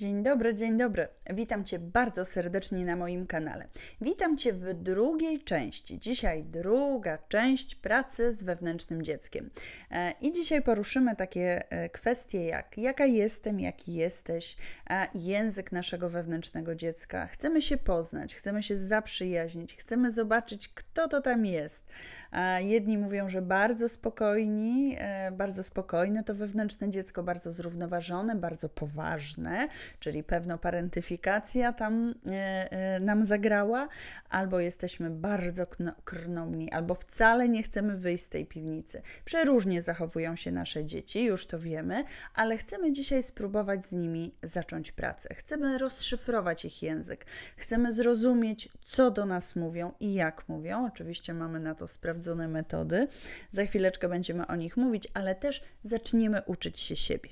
Dzień dobry, dzień dobry. Witam Cię bardzo serdecznie na moim kanale. Witam Cię w drugiej części. Dzisiaj druga część pracy z wewnętrznym dzieckiem. E, I dzisiaj poruszymy takie e, kwestie jak jaka jestem, jaki jesteś, język naszego wewnętrznego dziecka. Chcemy się poznać, chcemy się zaprzyjaźnić, chcemy zobaczyć, kto to tam jest. Jedni mówią, że bardzo spokojni, e, bardzo spokojne to wewnętrzne dziecko, bardzo zrównoważone, bardzo poważne, czyli pewno parentyfikacja tam e, e, nam zagrała, albo jesteśmy bardzo krnomni, albo wcale nie chcemy wyjść z tej piwnicy. Przeróżnie zachowują się nasze dzieci, już to wiemy, ale chcemy dzisiaj spróbować z nimi zacząć pracę. Chcemy rozszyfrować ich język, chcemy zrozumieć, co do nas mówią i jak mówią. Oczywiście mamy na to sprawę sprawdzone metody. Za chwileczkę będziemy o nich mówić, ale też zaczniemy uczyć się siebie.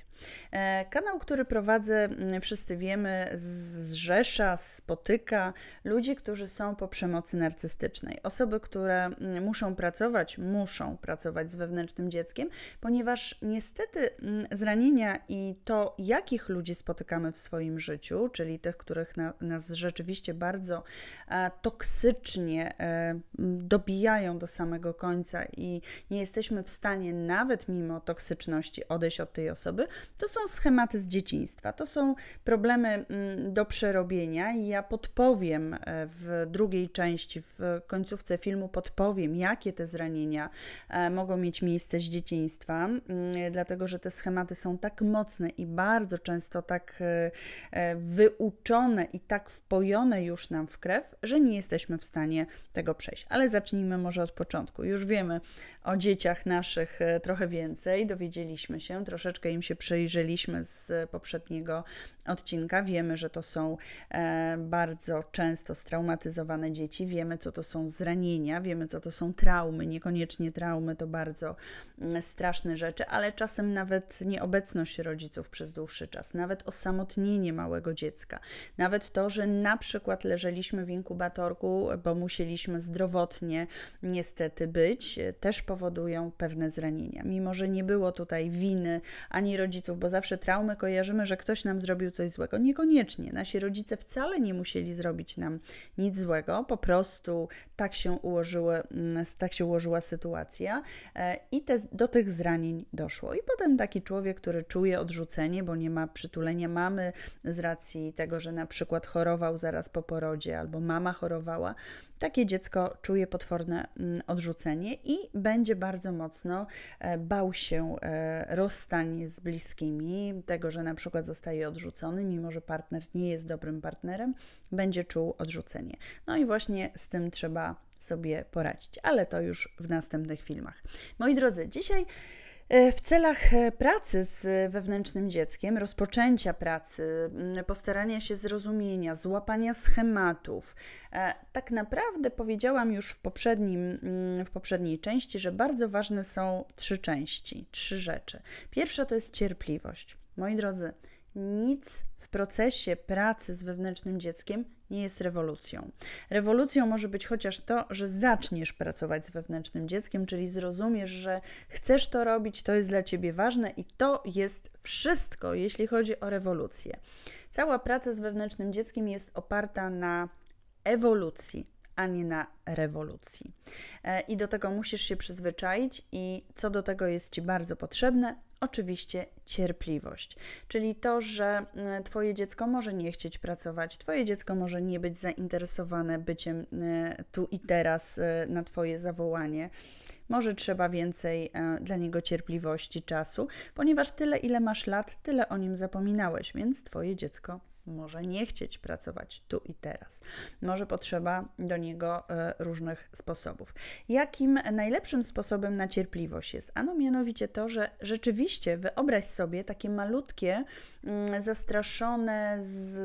E, kanał, który prowadzę, mm, wszyscy wiemy, zrzesza, spotyka ludzi, którzy są po przemocy narcystycznej. Osoby, które mm, muszą pracować, muszą pracować z wewnętrznym dzieckiem, ponieważ niestety mm, zranienia i to, jakich ludzi spotykamy w swoim życiu, czyli tych, których na, nas rzeczywiście bardzo e, toksycznie e, dobijają do samego końca i nie jesteśmy w stanie nawet mimo toksyczności odejść od tej osoby, to są schematy z dzieciństwa, to są problemy mm, do przerobienia i ja podpowiem e, w drugiej części, w końcówce filmu podpowiem, jakie te zranienia e, mogą mieć miejsce z dzieciństwa, mm, dlatego że te schematy są tak mocne i bardzo często tak e, wyuczone i tak wpojone już nam w krew, że nie jesteśmy w stanie tego przejść. Ale zacznijmy może od początku. Już wiemy, o dzieciach naszych e, trochę więcej. Dowiedzieliśmy się, troszeczkę im się przyjrzeliśmy z e, poprzedniego odcinka. Wiemy, że to są e, bardzo często straumatyzowane dzieci, wiemy, co to są zranienia, wiemy, co to są traumy. Niekoniecznie traumy to bardzo mm, straszne rzeczy, ale czasem nawet nieobecność rodziców przez dłuższy czas, nawet osamotnienie małego dziecka, nawet to, że na przykład leżeliśmy w inkubatorku, bo musieliśmy zdrowotnie niestety być, też po powodują pewne zranienia. Mimo, że nie było tutaj winy ani rodziców, bo zawsze traumy kojarzymy, że ktoś nam zrobił coś złego. Niekoniecznie. Nasi rodzice wcale nie musieli zrobić nam nic złego, po prostu tak się, ułożyły, mm, tak się ułożyła sytuacja e, i te, do tych zranień doszło. I potem taki człowiek, który czuje odrzucenie, bo nie ma przytulenia mamy z racji tego, że na przykład chorował zaraz po porodzie albo mama chorowała, takie dziecko czuje potworne mm, odrzucenie i będzie bardzo mocno e, bał się e, rozstań z bliskimi, tego, że na przykład zostaje odrzucony, mimo że partner nie jest dobrym partnerem, będzie czuł odrzucenie. No i właśnie z tym trzeba sobie poradzić, ale to już w następnych filmach. Moi drodzy, dzisiaj E, w celach e, pracy z e, wewnętrznym dzieckiem, rozpoczęcia pracy, postarania się zrozumienia, złapania schematów, tak naprawdę powiedziałam już w, poprzednim, w poprzedniej części, że bardzo ważne są trzy części, trzy rzeczy. Pierwsza to jest cierpliwość. Moi drodzy, nic w procesie pracy z wewnętrznym dzieckiem nie jest rewolucją. Rewolucją może być chociaż to, że zaczniesz pracować z wewnętrznym dzieckiem, czyli zrozumiesz, że chcesz to robić, to jest dla ciebie ważne i to jest wszystko, jeśli chodzi o rewolucję. Cała praca z wewnętrznym dzieckiem jest oparta na ewolucji, a nie na rewolucji. E, I do tego musisz się przyzwyczaić, i co do tego jest Ci bardzo potrzebne, oczywiście cierpliwość, czyli to, że e, Twoje dziecko może nie chcieć pracować, Twoje dziecko może nie być zainteresowane byciem e, tu i teraz na Twoje zawołanie. Może trzeba więcej dla niego cierpliwości, czasu, ponieważ tyle, ile masz lat, tyle o nim zapominałeś, więc Twoje dziecko może nie chcieć pracować tu i teraz. Może potrzeba do niego e, różnych sposobów. Jakim najlepszym sposobem na cierpliwość jest? Ano mianowicie to, że rzeczywiście wyobraź sobie takie malutkie, mm, zastraszone,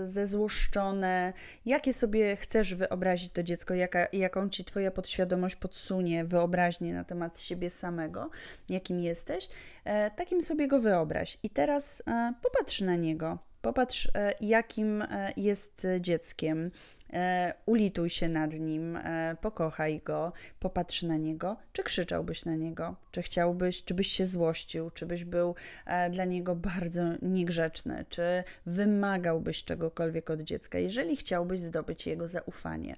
zezłoszczone, jakie sobie chcesz wyobrazić to dziecko, jaka, jaką ci twoja podświadomość podsunie, wyobraźnię na temat siebie samego, jakim jesteś, e, takim sobie go wyobraź. I teraz e, popatrz na niego Popatrz, e, jakim e, jest dzieckiem, E, ulituj się nad nim, e, pokochaj go, popatrz na niego, czy krzyczałbyś na niego, czy chciałbyś, czy byś się złościł, czy byś był e, dla niego bardzo niegrzeczny, czy wymagałbyś czegokolwiek od dziecka, jeżeli chciałbyś zdobyć jego zaufanie.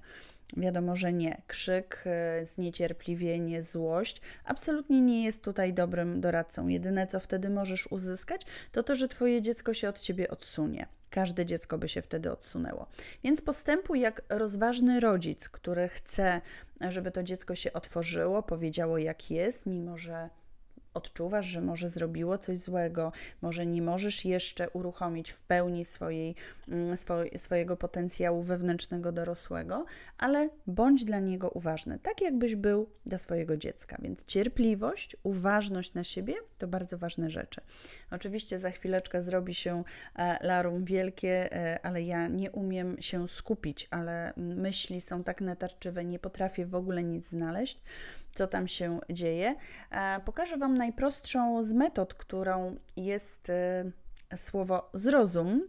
Wiadomo, że nie. Krzyk, zniecierpliwienie, złość absolutnie nie jest tutaj dobrym doradcą. Jedyne, co wtedy możesz uzyskać, to to, że twoje dziecko się od ciebie odsunie każde dziecko by się wtedy odsunęło. Więc postępuj jak rozważny rodzic, który chce, żeby to dziecko się otworzyło, powiedziało jak jest, mimo że odczuwasz, że może zrobiło coś złego, może nie możesz jeszcze uruchomić w pełni swojej, mm, swo, swojego potencjału wewnętrznego dorosłego, ale bądź dla niego uważny, tak jakbyś był dla swojego dziecka. Więc cierpliwość, uważność na siebie to bardzo ważne rzeczy. Oczywiście za chwileczkę zrobi się e, larum wielkie, e, ale ja nie umiem się skupić, ale myśli są tak natarczywe, nie potrafię w ogóle nic znaleźć co tam się dzieje. E, pokażę Wam najprostszą z metod, którą jest e, słowo zrozum,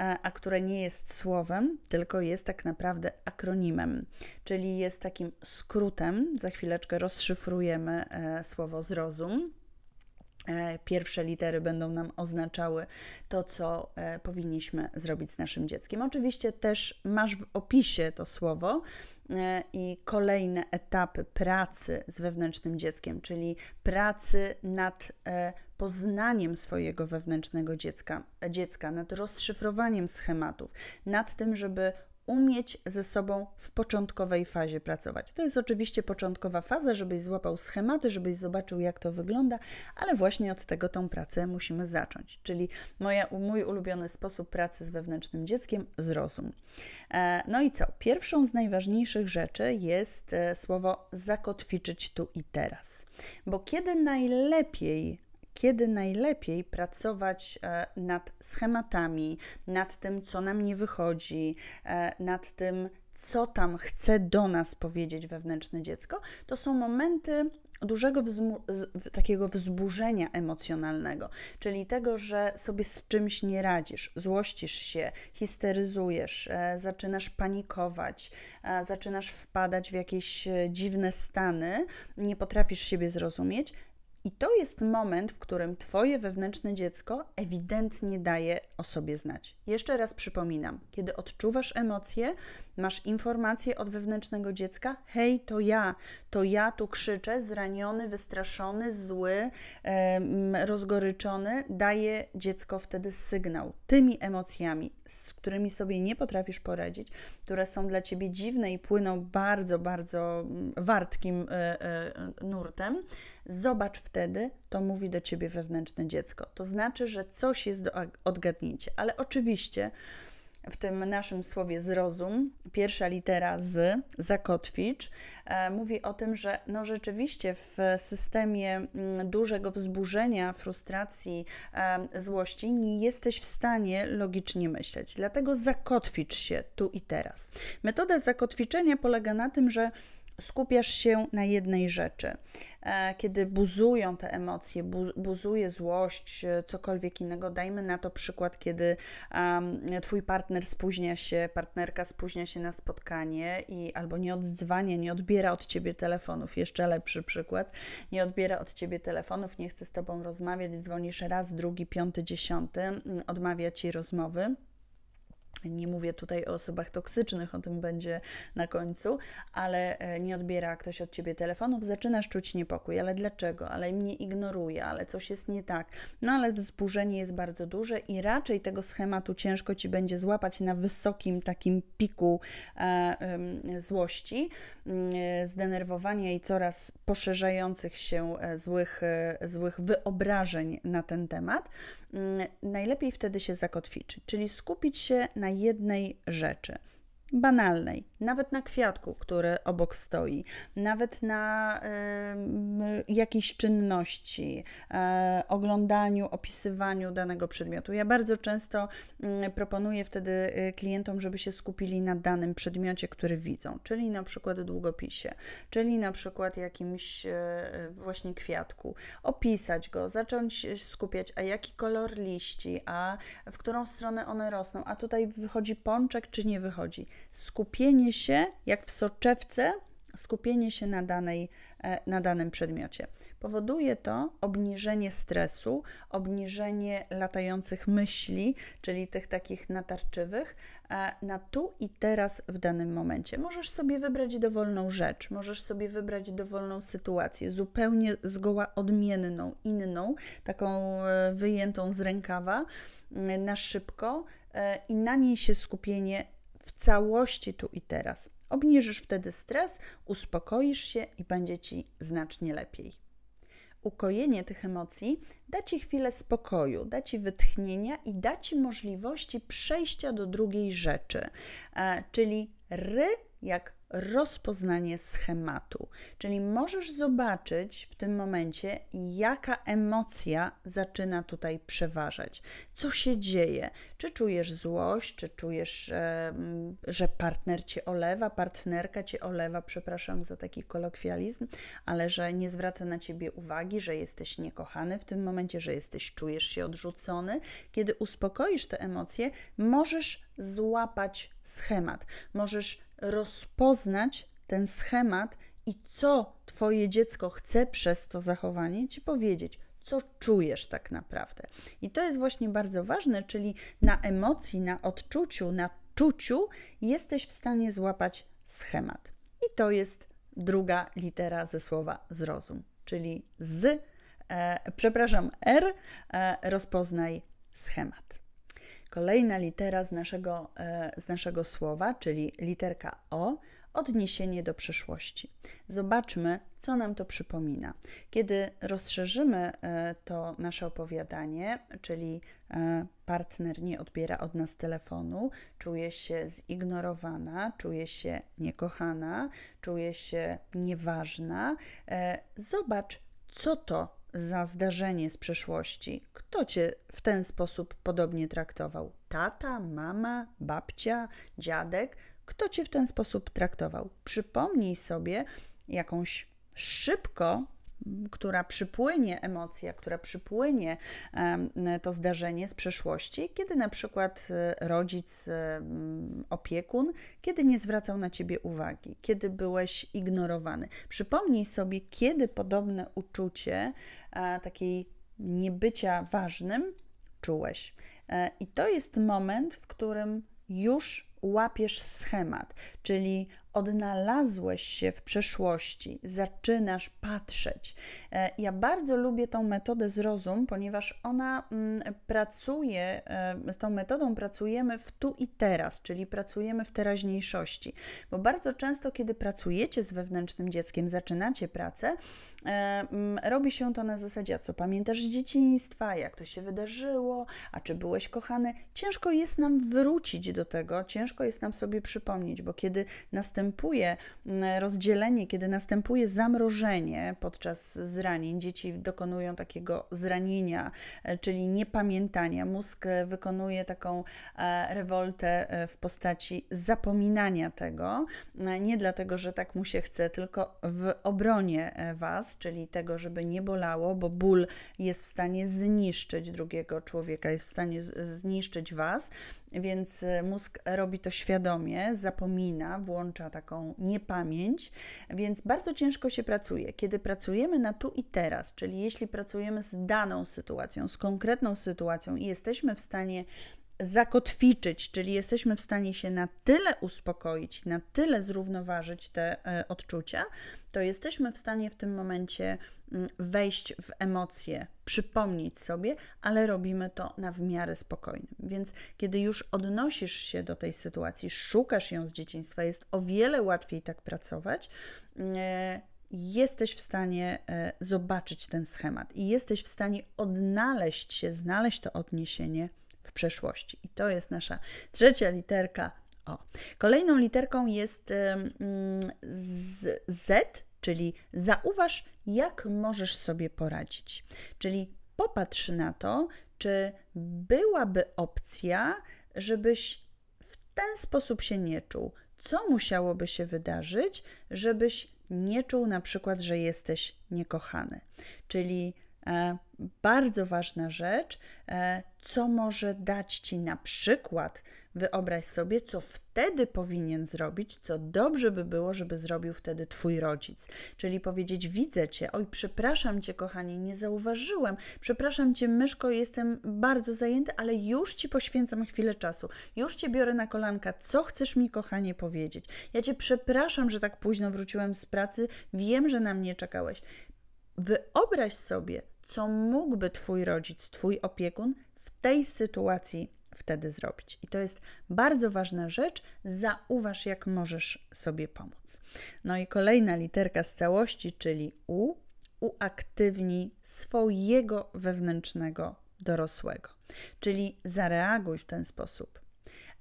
e, a które nie jest słowem, tylko jest tak naprawdę akronimem, czyli jest takim skrótem. Za chwileczkę rozszyfrujemy słowo zrozum. Pierwsze litery będą nam oznaczały to, co powinniśmy zrobić z naszym dzieckiem. Oczywiście też masz w opisie to słowo, E, i kolejne etapy pracy z wewnętrznym dzieckiem, czyli pracy nad e, poznaniem swojego wewnętrznego dziecka, e, dziecka, nad rozszyfrowaniem schematów, nad tym, żeby umieć ze sobą w początkowej fazie pracować. To jest oczywiście początkowa faza, żebyś złapał schematy, żebyś zobaczył, jak to wygląda, ale właśnie od tego tą pracę musimy zacząć. Czyli moja, mój ulubiony sposób pracy z wewnętrznym dzieckiem zrozum. E, no i co? Pierwszą z najważniejszych rzeczy jest e, słowo zakotwiczyć tu i teraz. Bo kiedy najlepiej kiedy najlepiej pracować e, nad schematami, nad tym, co nam nie wychodzi, e, nad tym, co tam chce do nas powiedzieć wewnętrzne dziecko, to są momenty dużego wzmu- z, takiego wzburzenia emocjonalnego, czyli tego, że sobie z czymś nie radzisz, złościsz się, histeryzujesz, e, zaczynasz panikować, e, zaczynasz wpadać w jakieś e, dziwne stany, nie potrafisz siebie zrozumieć, i to jest moment, w którym Twoje wewnętrzne dziecko ewidentnie daje o sobie znać. Jeszcze raz przypominam, kiedy odczuwasz emocje, masz informacje od wewnętrznego dziecka: hej, to ja, to ja tu krzyczę, zraniony, wystraszony, zły, rozgoryczony. Daje dziecko wtedy sygnał tymi emocjami, z którymi sobie nie potrafisz poradzić, które są dla ciebie dziwne i płyną bardzo, bardzo mm, wartkim e, e, nurtem Zobacz wtedy, to mówi do ciebie wewnętrzne dziecko. To znaczy, że coś jest do odgadnięcia, ale oczywiście w tym naszym słowie zrozum, pierwsza litera z, zakotwicz, e, mówi o tym, że no rzeczywiście w systemie mm, dużego wzburzenia, frustracji, e, złości nie jesteś w stanie logicznie myśleć. Dlatego zakotwicz się tu i teraz. Metoda zakotwiczenia polega na tym, że skupiasz się na jednej rzeczy. E, kiedy buzują te emocje, buzuje złość, e, cokolwiek innego, dajmy na to przykład, kiedy twój partner spóźnia się, partnerka spóźnia się na spotkanie i albo nie odzwania, nie odbiera od ciebie telefonów, jeszcze lepszy przykład, nie odbiera od ciebie telefonów, nie chce z tobą rozmawiać, dzwonisz raz, drugi, piąty, dziesiąty, odmawia ci rozmowy nie mówię tutaj o osobach toksycznych, o tym będzie na końcu, ale e, nie odbiera ktoś od ciebie telefonów, zaczynasz czuć niepokój, ale dlaczego? Ale mnie ignoruje, ale coś jest nie tak. No ale wzburzenie jest bardzo duże i raczej tego schematu ciężko ci będzie złapać na wysokim takim piku e, złości, mm, e, zdenerwowania i coraz poszerzających się złych, złych wyobrażeń na ten temat. Mm, najlepiej wtedy się zakotwiczyć, czyli skupić się na na jednej rzeczy banalnej, nawet na kwiatku, który obok stoi, nawet na y, jakiejś czynności, y, oglądaniu, opisywaniu danego przedmiotu. Ja bardzo często y, proponuję wtedy y, klientom, żeby się skupili na danym przedmiocie, który widzą, czyli na przykład długopisie, czyli na przykład jakimś e, e, właśnie kwiatku, opisać go, zacząć skupiać, a jaki kolor liści, a w którą stronę one rosną, a tutaj wychodzi pączek, czy nie wychodzi skupienie się, jak w soczewce, skupienie się na, danej, e, na danym przedmiocie. Powoduje to obniżenie stresu, obniżenie latających myśli, czyli tych takich natarczywych, e, na tu i teraz w danym momencie. Możesz sobie wybrać dowolną rzecz, możesz sobie wybrać dowolną sytuację, zupełnie zgoła odmienną, inną, taką e, wyjętą z rękawa mm, na szybko i na niej się skupienie w całości tu i teraz. Obniżysz wtedy stres, uspokoisz się i będzie ci znacznie lepiej. Ukojenie tych emocji da ci chwilę spokoju, da ci wytchnienia i da ci możliwości przejścia do drugiej rzeczy, e, czyli ry jak rozpoznanie schematu. Czyli możesz zobaczyć w tym momencie, jaka emocja zaczyna tutaj przeważać. Co się dzieje? Czy czujesz złość, czy czujesz, że partner cię olewa, partnerka cię olewa, przepraszam za taki kolokwializm, ale że nie zwraca na ciebie uwagi, że jesteś niekochany w tym momencie, że jesteś, czujesz się odrzucony. Kiedy uspokoisz te emocje, możesz złapać schemat. Możesz rozpoznać ten schemat i co Twoje dziecko chce przez to zachowanie Ci powiedzieć, co czujesz tak naprawdę. I to jest właśnie bardzo ważne, czyli na emocji, na odczuciu, na czuciu jesteś w stanie złapać schemat. I to jest druga litera ze słowa zrozum, czyli z, e, przepraszam, R, e, rozpoznaj schemat. Kolejna litera z naszego, e, z naszego słowa, czyli literka O, odniesienie do przeszłości. Zobaczmy, co nam to przypomina. Kiedy rozszerzymy e, to nasze opowiadanie, czyli e, partner nie odbiera od nas telefonu, czuje się zignorowana, czuje się niekochana, czuje się nieważna, zobacz, co to za zdarzenie z przeszłości. Kto cię w ten sposób podobnie traktował? Tata, mama, babcia, dziadek? Kto cię w ten sposób traktował? Przypomnij sobie jakąś szybko która przypłynie emocja, która przypłynie to zdarzenie z przeszłości, kiedy na przykład e, rodzic, e, opiekun, kiedy nie zwracał na ciebie uwagi, kiedy byłeś ignorowany. Przypomnij sobie, kiedy podobne uczucie e, takiej niebycia ważnym czułeś. I to jest moment, w którym już łapiesz schemat, czyli odnalazłeś się w przeszłości, zaczynasz patrzeć. E, ja bardzo lubię tą metodę zrozum, ponieważ ona mm, pracuje, e, z tą metodą pracujemy w tu i teraz, czyli pracujemy w teraźniejszości. Bo bardzo często, kiedy pracujecie z wewnętrznym dzieckiem, zaczynacie pracę, E, mm, robi się to na zasadzie, a co pamiętasz z dzieciństwa, jak to się wydarzyło, a czy byłeś kochany. Ciężko jest nam wrócić do tego, ciężko jest nam sobie przypomnieć, bo kiedy następuje mm, rozdzielenie, kiedy następuje zamrożenie podczas zranień, dzieci dokonują takiego zranienia, e, czyli niepamiętania. Mózg e, wykonuje taką rewoltę w postaci zapominania tego, nie dlatego, że tak mu się chce, tylko w obronie Was nas, czyli tego, żeby nie bolało, bo ból jest w stanie zniszczyć drugiego człowieka, jest w stanie zniszczyć was, więc e, mózg robi to świadomie, zapomina, włącza taką niepamięć, więc bardzo ciężko się pracuje. Kiedy pracujemy na tu i teraz, czyli jeśli pracujemy z daną sytuacją, z konkretną sytuacją i jesteśmy w stanie zakotwiczyć, czyli jesteśmy w stanie się na tyle uspokoić, na tyle zrównoważyć te e, odczucia, to jesteśmy w stanie w tym momencie mm, wejść w emocje, przypomnieć sobie, ale robimy to na w miarę spokojnym. Więc kiedy już odnosisz się do tej sytuacji, szukasz ją z dzieciństwa, jest o wiele łatwiej tak pracować mm, e, jesteś w stanie e, zobaczyć ten schemat i jesteś w stanie odnaleźć się, znaleźć to odniesienie w przeszłości. I to jest nasza trzecia literka O. Kolejną literką jest z, Z, czyli zauważ, jak możesz sobie poradzić. Czyli popatrz na to, czy byłaby opcja, żebyś w ten sposób się nie czuł. Co musiałoby się wydarzyć, żebyś nie czuł na przykład, że jesteś niekochany. Czyli E, bardzo ważna rzecz, e, co może dać ci na przykład, wyobraź sobie, co wtedy powinien zrobić, co dobrze by było, żeby zrobił wtedy twój rodzic. Czyli powiedzieć: Widzę cię, oj, przepraszam cię, kochani, nie zauważyłem, przepraszam cię, myszko, jestem bardzo zajęty, ale już ci poświęcam chwilę czasu, już cię biorę na kolanka, co chcesz mi, kochanie, powiedzieć? Ja cię przepraszam, że tak późno wróciłem z pracy, wiem, że na mnie czekałeś. Wyobraź sobie, co mógłby Twój rodzic, Twój opiekun w tej sytuacji wtedy zrobić. I to jest bardzo ważna rzecz. Zauważ, jak możesz sobie pomóc. No i kolejna literka z całości, czyli U, uaktywnij swojego wewnętrznego dorosłego. Czyli zareaguj w ten sposób.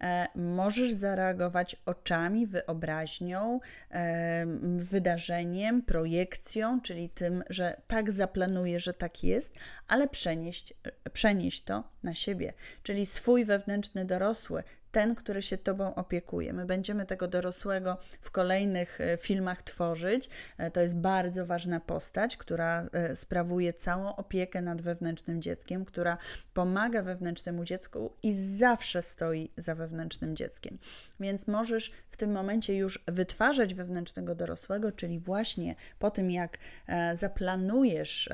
E, możesz zareagować oczami, wyobraźnią, e, wydarzeniem, projekcją, czyli tym, że tak zaplanuję, że tak jest, ale przenieść, przenieść to na siebie, czyli swój wewnętrzny dorosły ten, który się Tobą opiekuje. My będziemy tego dorosłego w kolejnych e, filmach tworzyć. E, to jest bardzo ważna postać, która e, sprawuje całą opiekę nad wewnętrznym dzieckiem, która pomaga wewnętrznemu dziecku i zawsze stoi za wewnętrznym dzieckiem. Więc możesz w tym momencie już wytwarzać wewnętrznego dorosłego, czyli właśnie po tym, jak zaplanujesz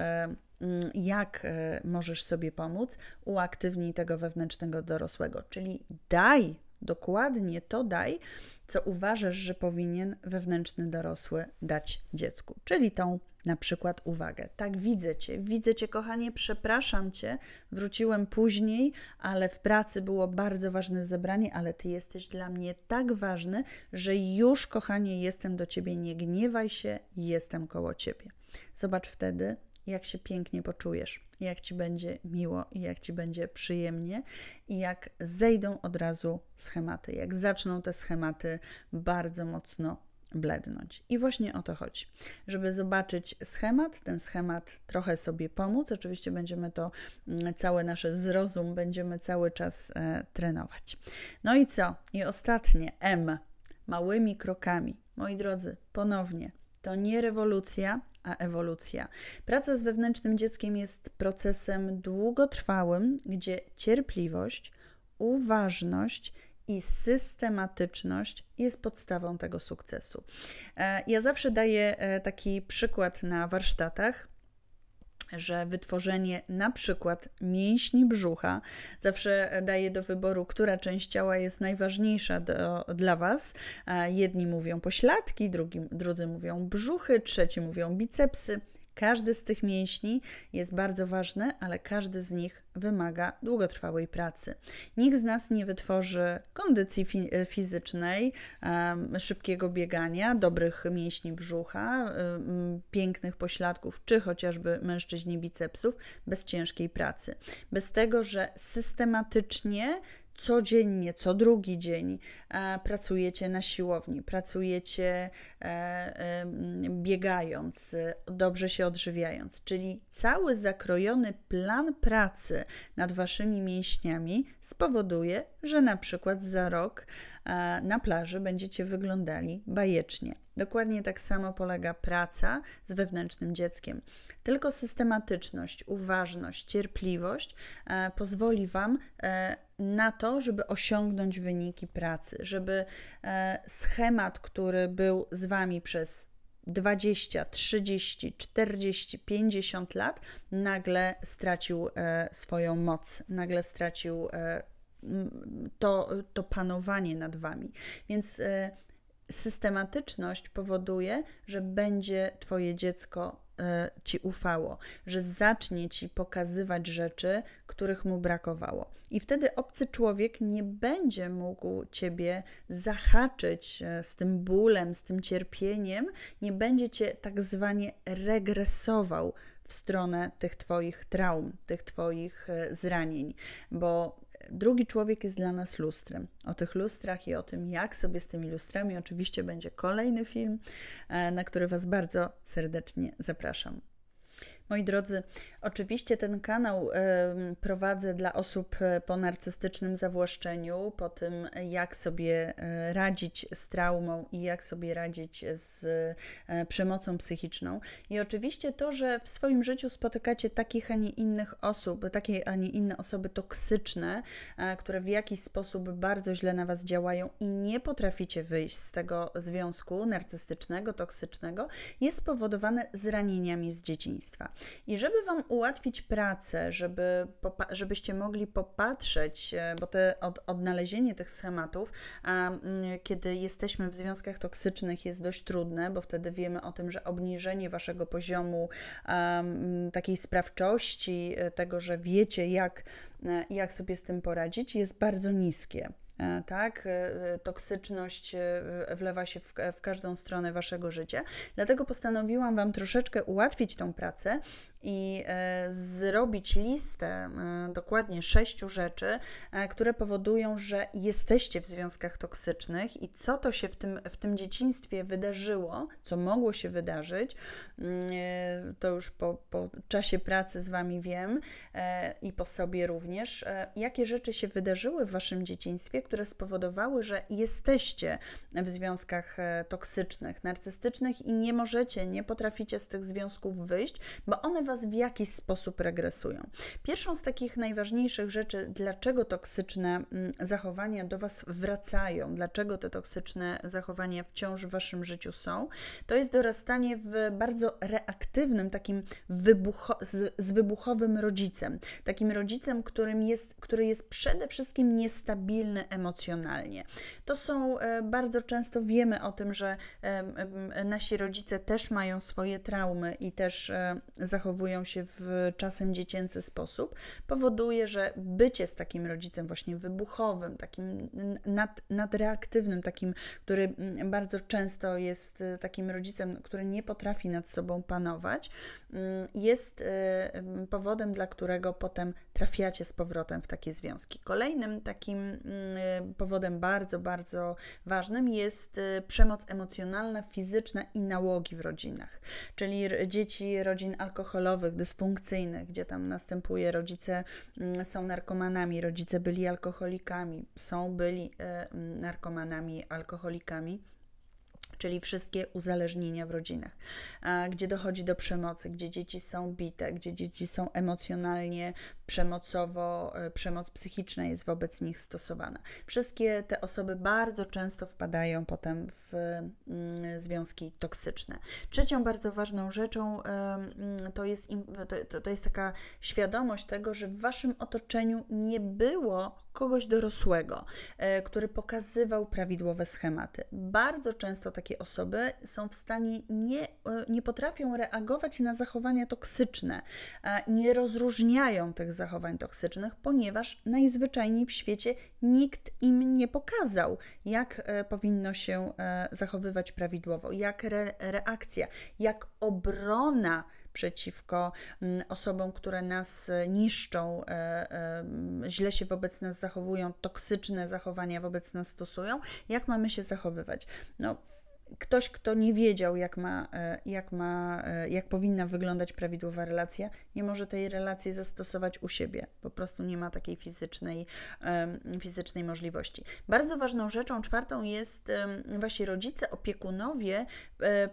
Mm, jak e, możesz sobie pomóc, uaktywnij tego wewnętrznego dorosłego, czyli daj dokładnie to daj, co uważasz, że powinien wewnętrzny dorosły dać dziecku, czyli tą na przykład uwagę. Tak, widzę cię, widzę cię, kochanie, przepraszam cię, wróciłem później, ale w pracy było bardzo ważne zebranie, ale ty jesteś dla mnie tak ważny, że już, kochanie, jestem do ciebie, nie gniewaj się, jestem koło ciebie. Zobacz wtedy, jak się pięknie poczujesz, jak ci będzie miło i jak ci będzie przyjemnie, i jak zejdą od razu schematy, jak zaczną te schematy bardzo mocno blednąć. I właśnie o to chodzi. Żeby zobaczyć schemat, ten schemat trochę sobie pomóc. Oczywiście będziemy to, mm, całe nasze zrozum będziemy cały czas e, trenować. No i co? I ostatnie, M. Małymi krokami. Moi drodzy, ponownie to nie rewolucja, a ewolucja. Praca z wewnętrznym dzieckiem jest procesem długotrwałym, gdzie cierpliwość, uważność i systematyczność jest podstawą tego sukcesu. E, ja zawsze daję e, taki przykład na warsztatach że wytworzenie na przykład mięśni brzucha zawsze daje do wyboru, która część ciała jest najważniejsza do, dla Was. E, jedni mówią pośladki, drugi, drudzy mówią brzuchy, trzeci mówią bicepsy. Każdy z tych mięśni jest bardzo ważny, ale każdy z nich wymaga długotrwałej pracy. Nikt z nas nie wytworzy kondycji fi e, fizycznej, um, szybkiego biegania, dobrych mięśni brzucha, um, pięknych pośladków, czy chociażby mężczyźni bicepsów bez ciężkiej pracy. Bez tego, że systematycznie codziennie, co drugi dzień e, pracujecie na siłowni, pracujecie e, biegając, dobrze się odżywiając, czyli cały zakrojony plan pracy nad waszymi mięśniami spowoduje, że na przykład za rok e, na plaży będziecie wyglądali bajecznie. Dokładnie tak samo polega praca z wewnętrznym dzieckiem. Tylko systematyczność, uważność, cierpliwość pozwoli Wam na to, żeby osiągnąć wyniki pracy, żeby e, schemat, który był z Wami przez 20, 30, 40, 50 lat nagle stracił e, swoją moc, nagle stracił e, to, to panowanie nad wami. Więc systematyczność powoduje, że będzie Twoje dziecko E, ci ufało, że zacznie ci pokazywać rzeczy, których mu brakowało. I wtedy obcy człowiek nie będzie mógł ciebie zahaczyć e, z tym bólem, z tym cierpieniem, nie będzie cię tak zwanie regresował w stronę tych Twoich traum, tych Twoich e, zranień, bo drugi człowiek jest dla nas lustrem. O tych lustrach i o tym, jak sobie z tymi lustrami, oczywiście będzie kolejny film, e, na który Was bardzo serdecznie zapraszam. Moi drodzy, oczywiście ten kanał prowadzę dla osób e, po narcystycznym zawłaszczeniu, po tym jak sobie e, radzić z traumą i jak sobie radzić z e, przemocą psychiczną. I oczywiście to, że w swoim życiu spotykacie takich, a nie innych osób, takie, a nie inne osoby toksyczne, które w jakiś sposób bardzo źle na Was działają i nie potraficie wyjść z tego związku narcystycznego, toksycznego, jest spowodowane zranieniami z dzieciństwa. I żeby Wam ułatwić pracę, żeby, żebyście mogli popatrzeć, e, bo te od, odnalezienie tych schematów, a, kiedy jesteśmy w związkach toksycznych, jest dość trudne, bo wtedy wiemy o tym, że obniżenie Waszego poziomu a, takiej sprawczości, e, tego, że wiecie, jak, e, jak sobie z tym poradzić, jest bardzo niskie. E, tak? E, e, toksyczność wlewa się w, w, każdą stronę waszego życia. Dlatego postanowiłam wam troszeczkę ułatwić tą pracę i zrobić listę dokładnie sześciu rzeczy, które powodują, że jesteście w związkach toksycznych i co to się w tym, w tym dzieciństwie wydarzyło, co mogło się wydarzyć. Mm, to już po, po czasie pracy z wami wiem i po sobie również, jakie rzeczy się wydarzyły w waszym dzieciństwie, które spowodowały, że jesteście w związkach e, toksycznych, narcystycznych i nie możecie, nie potraficie z tych związków wyjść, bo one was w jakiś sposób regresują. Pierwszą z takich najważniejszych rzeczy, dlaczego toksyczne mm, zachowania do was wracają, dlaczego te toksyczne zachowania wciąż w waszym życiu są, to jest dorastanie w bardzo reaktywnym, takim wybucho z, z wybuchowym rodzicem. Takim rodzicem, którym jest, który jest przede wszystkim niestabilny emocjonalnie. To są e, bardzo często wiemy o tym, że e, nasi rodzice też mają swoje traumy i też e, zachowują się w czasem dziecięcy sposób. Powoduje, że bycie z takim rodzicem właśnie wybuchowym, takim nad, nadreaktywnym, takim, który bardzo często jest takim rodzicem, który nie potrafi nad sobą panować, jest powodem, dla którego potem trafiacie z powrotem w takie związki. Kolejnym takim mm, y, powodem bardzo, bardzo ważnym jest y, przemoc emocjonalna, fizyczna i nałogi w rodzinach, czyli dzieci rodzin alkoholowych, dysfunkcyjnych, gdzie tam następuje rodzice mm, są narkomanami, rodzice byli alkoholikami, są byli y, mm, narkomanami, alkoholikami czyli wszystkie uzależnienia w rodzinach, e, gdzie dochodzi do przemocy, gdzie dzieci są bite, gdzie dzieci są emocjonalnie, przemocowo, e, przemoc psychiczna jest wobec nich stosowana. Wszystkie te osoby bardzo często wpadają potem w mm, związki toksyczne. Trzecią bardzo ważną rzeczą to jest, to, jest taka świadomość tego, że w waszym otoczeniu nie było kogoś dorosłego, e, który pokazywał prawidłowe schematy. Bardzo często takie osoby są w stanie nie, e, nie potrafią reagować na zachowania toksyczne, nie rozróżniają tych zachowań toksycznych, ponieważ najzwyczajniej w świecie nikt im nie pokazał, jak e, powinno się zachowywać prawidłowo, jak re reakcja, jak obrona przeciwko mm, osobom, które nas e, niszczą, e, e, źle się wobec nas zachowują, toksyczne zachowania wobec nas stosują, jak mamy się zachowywać? No, ktoś, kto nie wiedział, jak, ma, jak, ma, jak powinna wyglądać prawidłowa relacja, nie może tej relacji zastosować u siebie. Po prostu nie ma takiej fizycznej, fizycznej możliwości. Bardzo ważną rzeczą, czwartą jest wasi rodzice, opiekunowie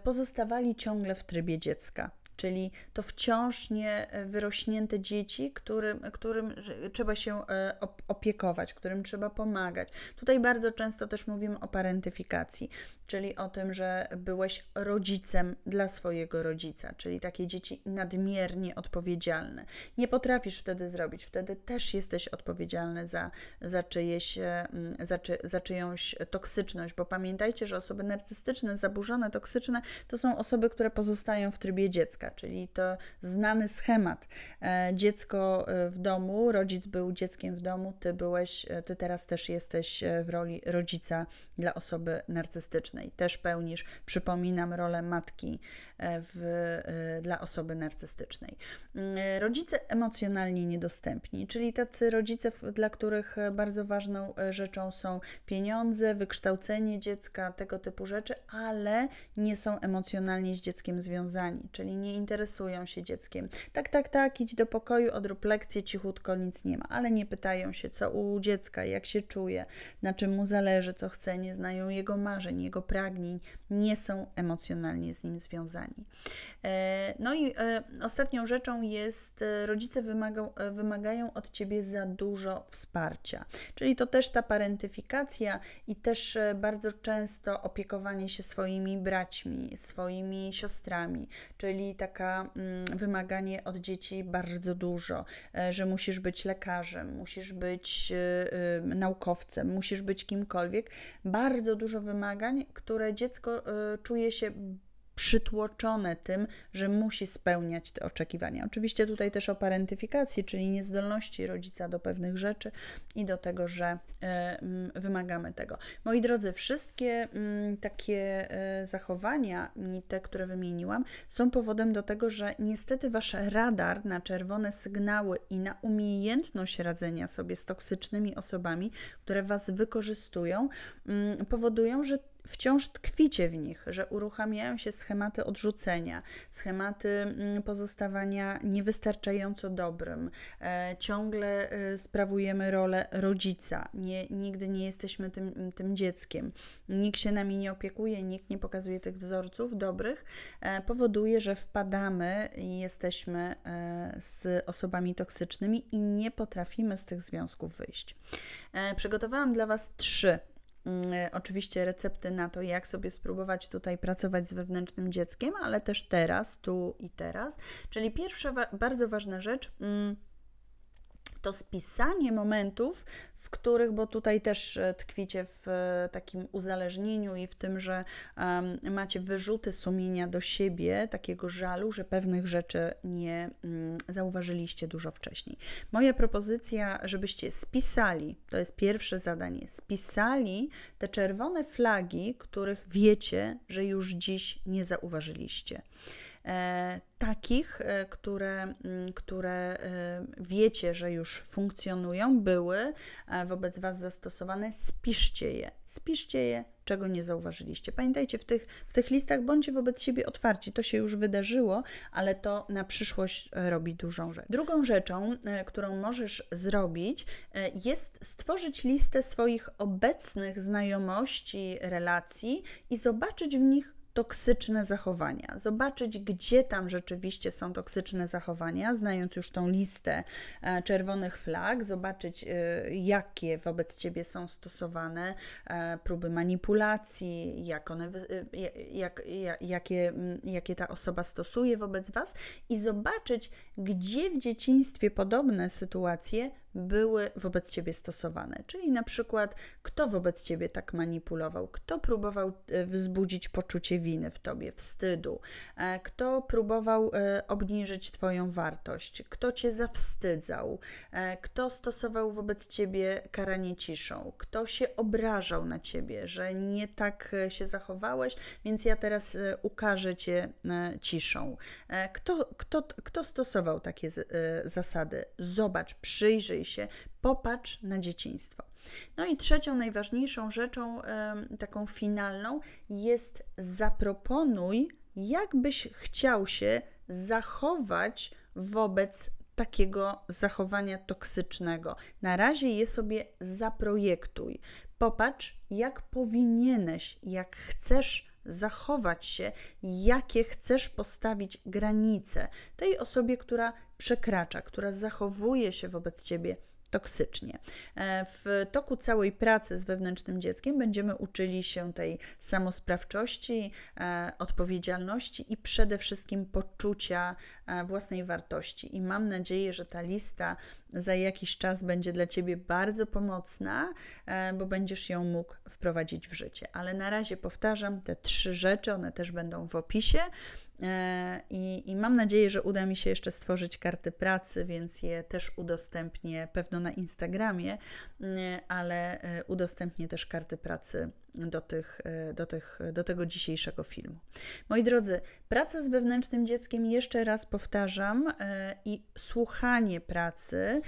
pozostawali ciągle w trybie dziecka czyli to wciąż nie e, wyrośnięte dzieci, którym, którym trzeba się e, opiekować, którym trzeba pomagać. Tutaj bardzo często też mówimy o parentyfikacji, czyli o tym, że byłeś rodzicem dla swojego rodzica, czyli takie dzieci nadmiernie odpowiedzialne. Nie potrafisz wtedy zrobić, wtedy też jesteś odpowiedzialny za, za, czyjeś, e, za, czy, za czyjąś toksyczność, bo pamiętajcie, że osoby narcystyczne, zaburzone, toksyczne to są osoby, które pozostają w trybie dziecka, czyli to znany schemat. E, dziecko e, w domu, rodzic był dzieckiem w domu, ty byłeś, e, ty teraz też jesteś w roli rodzica dla osoby narcystycznej. Też pełnisz, przypominam, rolę matki E, w, e, dla osoby narcystycznej. Mm, e, rodzice emocjonalnie niedostępni, czyli tacy rodzice, dla których bardzo ważną rzeczą są pieniądze, wykształcenie dziecka, tego typu rzeczy, ale nie są emocjonalnie z dzieckiem związani, czyli nie interesują się dzieckiem. Tak, tak, tak, idź do pokoju, odrób lekcję, cichutko, nic nie ma, ale nie pytają się, co u dziecka, jak się czuje, na czym mu zależy, co chce, nie znają jego marzeń, jego pragnień, nie są emocjonalnie z nim związani. E, no i e, ostatnią rzeczą jest, e, rodzice wymagą, wymagają od ciebie za dużo wsparcia. Czyli to też ta parentyfikacja i też bardzo często opiekowanie się swoimi braćmi, swoimi siostrami, czyli taka mm, wymaganie od dzieci bardzo dużo, że musisz być lekarzem, musisz być naukowcem, musisz być kimkolwiek. Bardzo dużo wymagań, które dziecko czuje się przytłoczone tym, że musi spełniać te oczekiwania. Oczywiście tutaj też o parentyfikacji, czyli niezdolności rodzica do pewnych rzeczy i do tego, że e, mm, wymagamy tego. Moi drodzy, wszystkie mm, takie e, zachowania, te, które wymieniłam, są powodem do tego, że niestety wasz radar na czerwone sygnały i na umiejętność radzenia sobie z toksycznymi osobami, które was wykorzystują, mm, powodują, że wciąż tkwicie w nich, że uruchamiają się schematy odrzucenia, schematy mm, pozostawania niewystarczająco dobrym. E, ciągle e, sprawujemy rolę rodzica, nie, nigdy nie jesteśmy tym, tym dzieckiem. Nikt się nami nie opiekuje, nikt nie pokazuje tych wzorców dobrych, e, powoduje, że wpadamy i jesteśmy z osobami toksycznymi i nie potrafimy z tych związków wyjść. Przygotowałam dla Was trzy Mm, y, oczywiście recepty na to, jak sobie spróbować tutaj pracować z wewnętrznym dzieckiem, ale też teraz, tu i teraz. Czyli pierwsza wa bardzo ważna rzecz. Mm, to spisanie momentów, w których, bo tutaj też e, tkwicie w e, takim uzależnieniu i w tym, że um, macie wyrzuty sumienia do siebie, takiego żalu, że pewnych rzeczy nie mm, zauważyliście dużo wcześniej. Moja propozycja, żebyście spisali, to jest pierwsze zadanie, spisali te czerwone flagi, których wiecie, że już dziś nie zauważyliście. E, takich, e, które, mm, które e, wiecie, że już funkcjonują, były wobec Was zastosowane, spiszcie je. Spiszcie je, czego nie zauważyliście. Pamiętajcie, w tych, w tych listach bądźcie wobec siebie otwarci. To się już wydarzyło, ale to na przyszłość robi dużą rzecz. Drugą rzeczą, którą możesz zrobić, jest stworzyć listę swoich obecnych znajomości, relacji i zobaczyć w nich toksyczne zachowania, zobaczyć, gdzie tam rzeczywiście są toksyczne zachowania, znając już tą listę e, czerwonych flag, zobaczyć, e, jakie wobec ciebie są stosowane e, próby manipulacji, jak one, jak, jak, jakie, jakie ta osoba stosuje wobec was i zobaczyć, gdzie w dzieciństwie podobne sytuacje były wobec ciebie stosowane. Czyli na przykład, kto wobec ciebie tak manipulował, kto próbował e, wzbudzić poczucie winy w tobie, wstydu, e, kto próbował e, obniżyć twoją wartość, kto cię zawstydzał, kto stosował wobec ciebie karanie ciszą, kto się obrażał na ciebie, że nie tak się zachowałeś, więc ja teraz ukażę cię ciszą. Kto, kto, kto stosował takie zasady? Zobacz, przyjrzyj się, popatrz na dzieciństwo. No i trzecią najważniejszą rzeczą, taką finalną, jest zaproponuj, jakbyś chciał się zachować wobec takiego zachowania toksycznego. Na razie je sobie zaprojektuj. Popatrz, jak powinieneś, jak chcesz zachować się, jakie chcesz postawić granice tej osobie, która przekracza, która zachowuje się wobec ciebie toksycznie. E, w toku całej pracy z wewnętrznym dzieckiem będziemy uczyli się tej samosprawczości, e, odpowiedzialności i przede wszystkim poczucia e, własnej wartości. I mam nadzieję, że ta lista za jakiś czas będzie dla Ciebie bardzo pomocna, bo będziesz ją mógł wprowadzić w życie. Ale na razie powtarzam te trzy rzeczy, one też będą w opisie. E, I, I, mam nadzieję, że uda mi się jeszcze stworzyć karty pracy, więc je też udostępnię pewno na Instagramie, e, ale e, udostępnię też karty pracy do, tych, do, tych, do tego dzisiejszego filmu. Moi drodzy, praca z wewnętrznym dzieckiem jeszcze raz powtarzam i słuchanie pracy,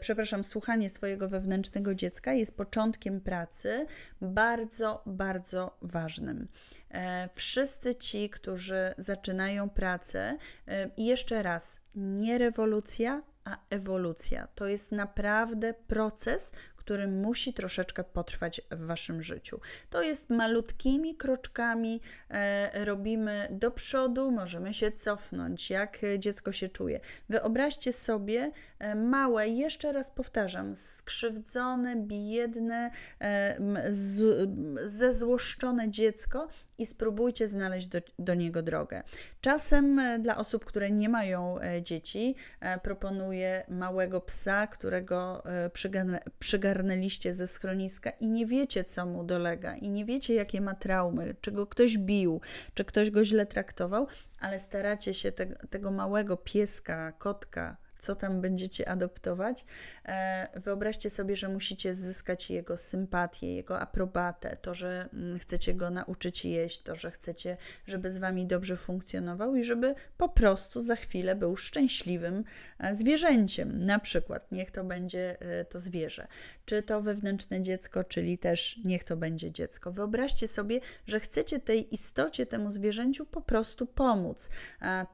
przepraszam, słuchanie swojego wewnętrznego dziecka jest początkiem pracy bardzo, bardzo ważnym. E, wszyscy ci, którzy zaczynają pracę, e, i jeszcze raz, nie rewolucja, a ewolucja. To jest naprawdę proces, który musi troszeczkę potrwać w waszym życiu. To jest malutkimi kroczkami e, robimy do przodu, możemy się cofnąć, jak dziecko się czuje. Wyobraźcie sobie e, małe, jeszcze raz powtarzam, skrzywdzone, biedne, e, z, zezłoszczone dziecko, i spróbujcie znaleźć do, do, niego drogę. Czasem e, dla osób, które nie mają e, dzieci, e, proponuję małego psa, którego przygarn przygarnęliście ze schroniska i nie wiecie, co mu dolega, i nie wiecie, jakie ma traumy, czy go ktoś bił, czy ktoś go źle traktował, ale staracie się te, tego małego pieska, kotka, co tam będziecie adoptować, e, wyobraźcie sobie, że musicie zyskać jego sympatię, jego aprobatę, to, że mm, chcecie go nauczyć jeść, to, że chcecie, żeby z wami dobrze funkcjonował i żeby po prostu za chwilę był szczęśliwym e, zwierzęciem. Na przykład, niech to będzie e, to zwierzę, czy to wewnętrzne dziecko, czyli też niech to będzie dziecko. Wyobraźcie sobie, że chcecie tej istocie, temu zwierzęciu po prostu pomóc,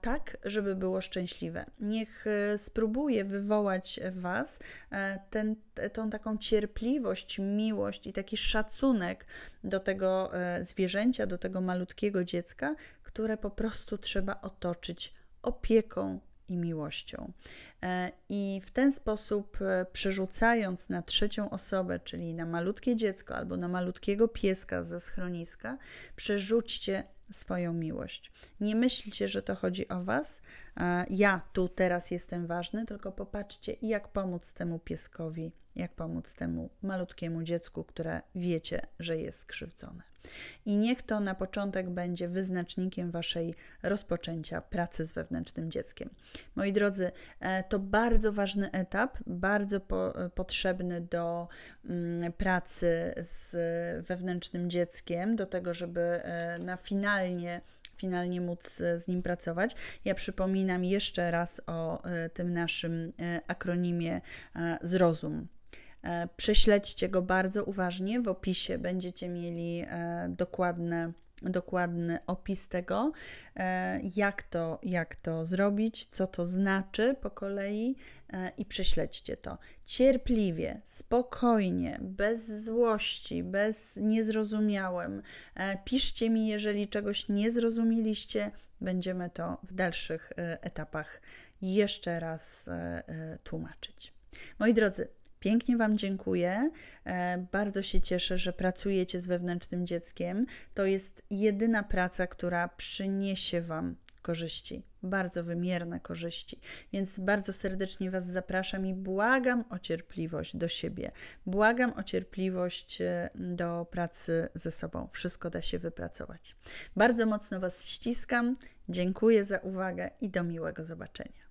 tak, żeby było szczęśliwe. Niech spróbujecie próbuje wywołać w Was e, ten, tą taką cierpliwość, miłość i taki szacunek do tego e, zwierzęcia, do tego malutkiego dziecka, które po prostu trzeba otoczyć opieką, i miłością. E, I w ten sposób, przerzucając na trzecią osobę, czyli na malutkie dziecko albo na malutkiego pieska ze schroniska, przerzućcie swoją miłość. Nie myślcie, że to chodzi o Was, ja tu teraz jestem ważny, tylko popatrzcie, jak pomóc temu pieskowi, jak pomóc temu malutkiemu dziecku, które wiecie, że jest skrzywdzone. I niech to na początek będzie wyznacznikiem waszej rozpoczęcia pracy z wewnętrznym dzieckiem. Moi drodzy, e, to bardzo ważny etap, bardzo po, e, potrzebny do mm, pracy z wewnętrznym dzieckiem, do tego, żeby e, na finalnie finalnie móc e, z nim pracować. Ja przypominam jeszcze raz o e, tym naszym e, akronimie zrozum. Prześledźcie go bardzo uważnie. W opisie będziecie mieli dokładne dokładny opis tego, e, jak to, jak to zrobić, co to znaczy po kolei e, i prześledźcie to. Cierpliwie, spokojnie, bez złości, bez niezrozumiałym. E, piszcie mi, jeżeli czegoś nie zrozumieliście, będziemy to w dalszych etapach jeszcze raz tłumaczyć. Moi drodzy, Pięknie Wam dziękuję. E, bardzo się cieszę, że pracujecie z wewnętrznym dzieckiem. To jest jedyna praca, która przyniesie Wam korzyści, bardzo wymierne korzyści. Więc bardzo serdecznie Was zapraszam i błagam o cierpliwość do siebie. Błagam o cierpliwość e, do pracy ze sobą. Wszystko da się wypracować. Bardzo mocno Was ściskam. Dziękuję za uwagę i do miłego zobaczenia.